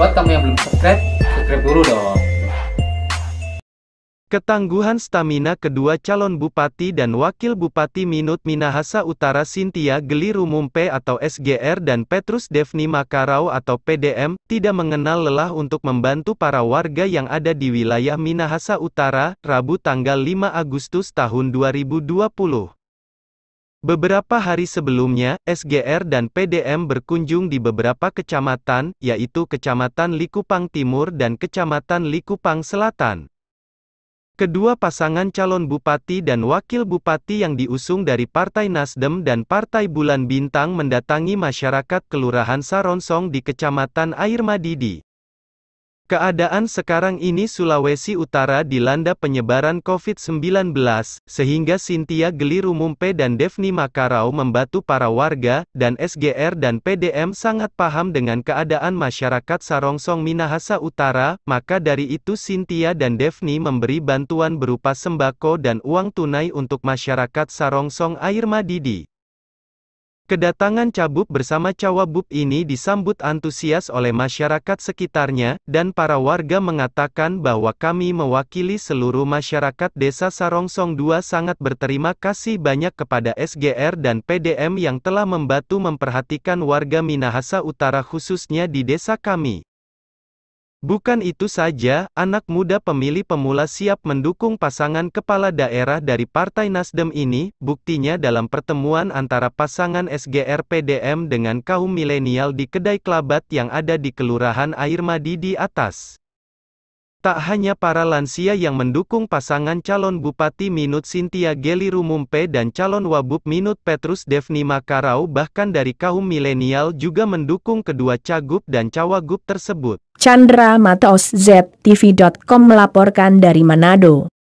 Buat kamu yang belum subscribe, subscribe dulu dong. Ketangguhan stamina kedua calon bupati dan wakil bupati Minut Minahasa Utara Sintia Geli Rumumpe atau SGR dan Petrus Devni Makarau atau PDM, tidak mengenal lelah untuk membantu para warga yang ada di wilayah Minahasa Utara, Rabu tanggal 5 Agustus tahun 2020. Beberapa hari sebelumnya, SGR dan PDM berkunjung di beberapa kecamatan, yaitu Kecamatan Likupang Timur dan Kecamatan Likupang Selatan. Kedua pasangan calon bupati dan wakil bupati yang diusung dari Partai Nasdem dan Partai Bulan Bintang mendatangi masyarakat Kelurahan Saronsong di Kecamatan Air Madidi. Keadaan sekarang ini Sulawesi Utara dilanda penyebaran COVID-19, sehingga Sintia Geliru Mumpe dan Devni Makarau membantu para warga, dan SGR dan PDM sangat paham dengan keadaan masyarakat Sarongsong Minahasa Utara, maka dari itu Sintia dan Devni memberi bantuan berupa sembako dan uang tunai untuk masyarakat Sarongsong Air Madidi. Kedatangan Cabup bersama Cawabup ini disambut antusias oleh masyarakat sekitarnya, dan para warga mengatakan bahwa kami mewakili seluruh masyarakat desa Sarongsong II sangat berterima kasih banyak kepada SGR dan PDM yang telah membantu memperhatikan warga Minahasa Utara khususnya di desa kami. Bukan itu saja, anak muda pemilih pemula siap mendukung pasangan kepala daerah dari Partai Nasdem ini, buktinya dalam pertemuan antara pasangan SGR PDM dengan kaum milenial di Kedai kelabat yang ada di Kelurahan Madi di atas. Tak hanya para lansia yang mendukung pasangan calon Bupati Minut Sintia Geli Rumumpe dan calon Wabub Minut Petrus Devni Makarau bahkan dari kaum milenial juga mendukung kedua cagup dan cawagup tersebut. Chandra Matos ZTV.com melaporkan dari Manado.